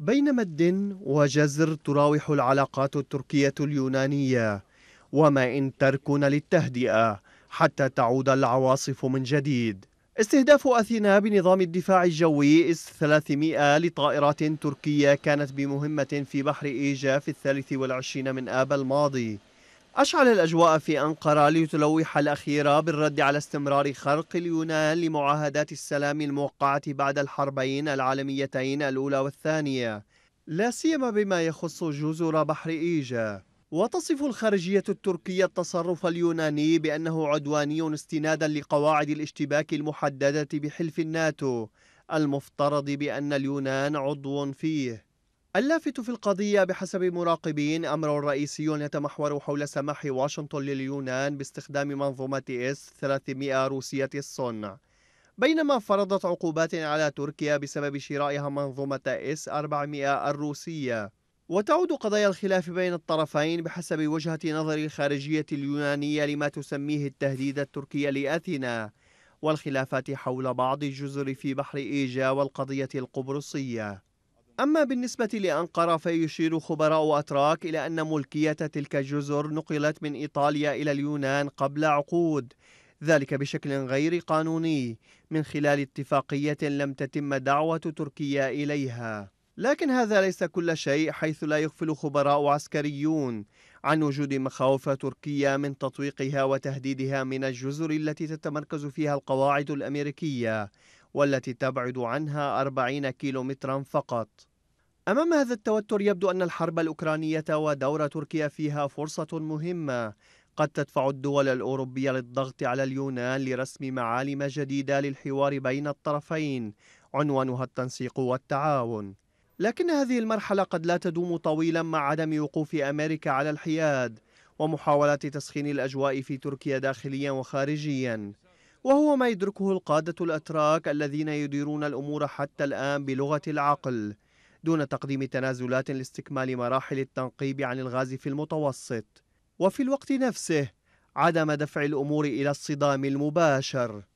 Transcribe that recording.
بين مد وجزر تراوح العلاقات التركية اليونانية وما إن تركن للتهدئة حتى تعود العواصف من جديد استهداف أثينا بنظام الدفاع الجوي إس 300 لطائرات تركية كانت بمهمة في بحر إيجا في الثالث والعشرين من آب الماضي أشعل الأجواء في أنقرة لتلوح الأخيرة بالرد على استمرار خرق اليونان لمعاهدات السلام الموقعة بعد الحربين العالميتين الأولى والثانية لا سيما بما يخص جزر بحر إيجا وتصف الخارجية التركية التصرف اليوناني بأنه عدواني استنادا لقواعد الاشتباك المحددة بحلف الناتو المفترض بأن اليونان عضو فيه اللافت في القضية بحسب مراقبين أمر رئيسي يتمحور حول سماح واشنطن لليونان باستخدام منظومة إس 300 روسية الصنع بينما فرضت عقوبات على تركيا بسبب شرائها منظومة إس 400 الروسية وتعود قضايا الخلاف بين الطرفين بحسب وجهة نظر الخارجية اليونانية لما تسميه التهديد التركي لأثينا والخلافات حول بعض الجزر في بحر إيجا والقضية القبرصية أما بالنسبة لأنقرة فيشير خبراء أتراك إلى أن ملكية تلك الجزر نقلت من إيطاليا إلى اليونان قبل عقود ذلك بشكل غير قانوني من خلال اتفاقية لم تتم دعوة تركيا إليها لكن هذا ليس كل شيء حيث لا يغفل خبراء عسكريون عن وجود مخاوف تركيا من تطويقها وتهديدها من الجزر التي تتمركز فيها القواعد الأمريكية والتي تبعد عنها 40 كيلومترا فقط أمام هذا التوتر يبدو أن الحرب الأوكرانية ودور تركيا فيها فرصة مهمة قد تدفع الدول الأوروبية للضغط على اليونان لرسم معالم جديدة للحوار بين الطرفين عنوانها التنسيق والتعاون لكن هذه المرحلة قد لا تدوم طويلا مع عدم وقوف أمريكا على الحياد ومحاولة تسخين الأجواء في تركيا داخليا وخارجيا وهو ما يدركه القادة الأتراك الذين يديرون الأمور حتى الآن بلغة العقل دون تقديم تنازلات لاستكمال مراحل التنقيب عن الغاز في المتوسط وفي الوقت نفسه عدم دفع الأمور إلى الصدام المباشر